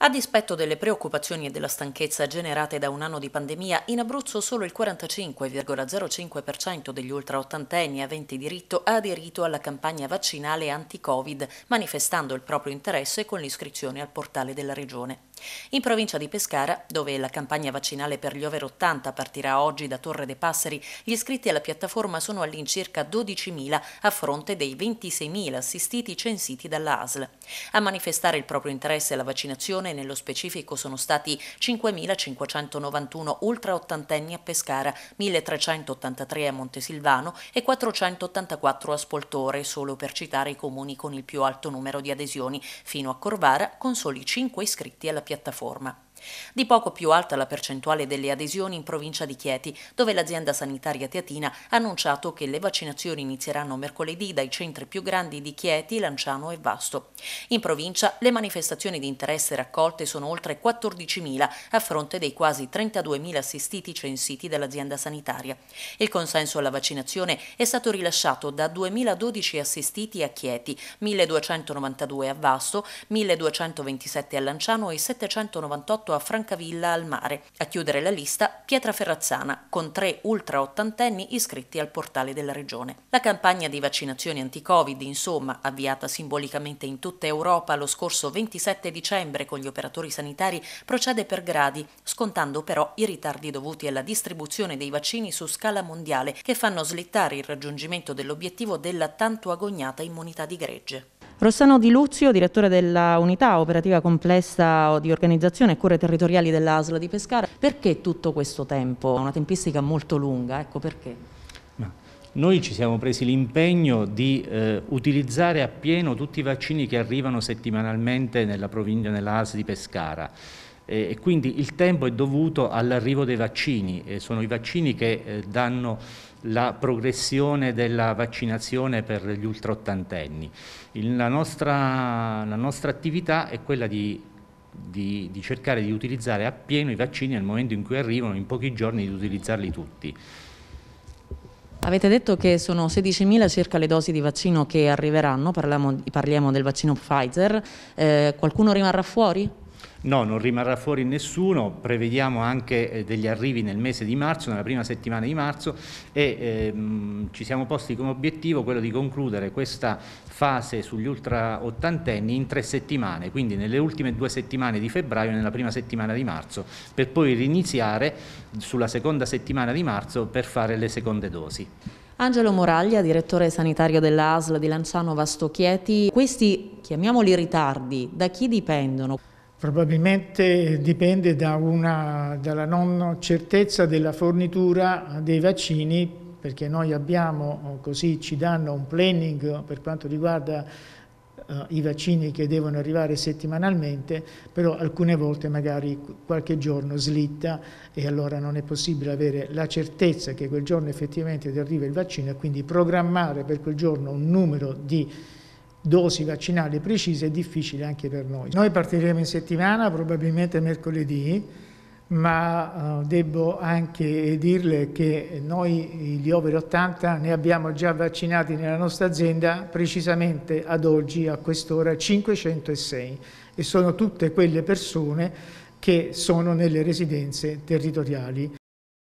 A dispetto delle preoccupazioni e della stanchezza generate da un anno di pandemia, in Abruzzo solo il 45,05% degli ultraottantenni aventi diritto ha aderito alla campagna vaccinale anti-Covid, manifestando il proprio interesse con l'iscrizione al portale della Regione. In provincia di Pescara, dove la campagna vaccinale per gli over 80 partirà oggi da Torre dei Passeri, gli iscritti alla piattaforma sono all'incirca 12.000 a fronte dei 26.000 assistiti censiti dalla ASL. A manifestare il proprio interesse alla vaccinazione, nello specifico sono stati 5.591 ultraottantenni a Pescara, 1.383 a Montesilvano e 484 a Spoltore, solo per citare i comuni con il più alto numero di adesioni, fino a Corvara con soli 5 iscritti alla piattaforma piattaforma. Di poco più alta la percentuale delle adesioni in provincia di Chieti, dove l'azienda sanitaria teatina ha annunciato che le vaccinazioni inizieranno mercoledì dai centri più grandi di Chieti, Lanciano e Vasto. In provincia le manifestazioni di interesse raccolte sono oltre 14.000 a fronte dei quasi 32.000 assistiti censiti dall'azienda sanitaria. Il consenso alla vaccinazione è stato rilasciato da 2.012 assistiti a Chieti, 1.292 a Vasto, 1.227 a Lanciano e 798 18 a Francavilla al mare. A chiudere la lista Pietra Ferrazzana, con tre ultra ottantenni iscritti al portale della regione. La campagna di vaccinazioni anti-Covid, insomma, avviata simbolicamente in tutta Europa lo scorso 27 dicembre con gli operatori sanitari, procede per gradi, scontando però i ritardi dovuti alla distribuzione dei vaccini su scala mondiale che fanno slittare il raggiungimento dell'obiettivo della tanto agognata immunità di gregge. Rossano Di Luzio, direttore della unità operativa complessa di organizzazione e cure territoriali dell'ASL di Pescara, perché tutto questo tempo? Una tempistica molto lunga, ecco perché? Noi ci siamo presi l'impegno di eh, utilizzare appieno tutti i vaccini che arrivano settimanalmente nella provincia, nella ASL di Pescara e quindi il tempo è dovuto all'arrivo dei vaccini, eh, sono i vaccini che eh, danno la progressione della vaccinazione per gli ultraottantenni. La nostra, la nostra attività è quella di, di, di cercare di utilizzare appieno i vaccini nel momento in cui arrivano, in pochi giorni di utilizzarli tutti. Avete detto che sono 16.000 circa le dosi di vaccino che arriveranno, parliamo, parliamo del vaccino Pfizer, eh, qualcuno rimarrà fuori? No, non rimarrà fuori nessuno, prevediamo anche eh, degli arrivi nel mese di marzo, nella prima settimana di marzo e ehm, ci siamo posti come obiettivo quello di concludere questa fase sugli ultra ottantenni in tre settimane, quindi nelle ultime due settimane di febbraio e nella prima settimana di marzo, per poi riniziare sulla seconda settimana di marzo per fare le seconde dosi. Angelo Moraglia, direttore sanitario della ASL di Lanciano Vastochieti, questi chiamiamoli ritardi, da chi dipendono? Probabilmente dipende da una, dalla non certezza della fornitura dei vaccini, perché noi abbiamo, eh, così ci danno un planning per quanto riguarda eh, i vaccini che devono arrivare settimanalmente, però alcune volte magari qualche giorno slitta e allora non è possibile avere la certezza che quel giorno effettivamente arriva il vaccino e quindi programmare per quel giorno un numero di vaccini dosi vaccinali precise è difficile anche per noi. Noi partiremo in settimana, probabilmente mercoledì, ma eh, devo anche dirle che noi gli over 80 ne abbiamo già vaccinati nella nostra azienda precisamente ad oggi a quest'ora 506 e sono tutte quelle persone che sono nelle residenze territoriali.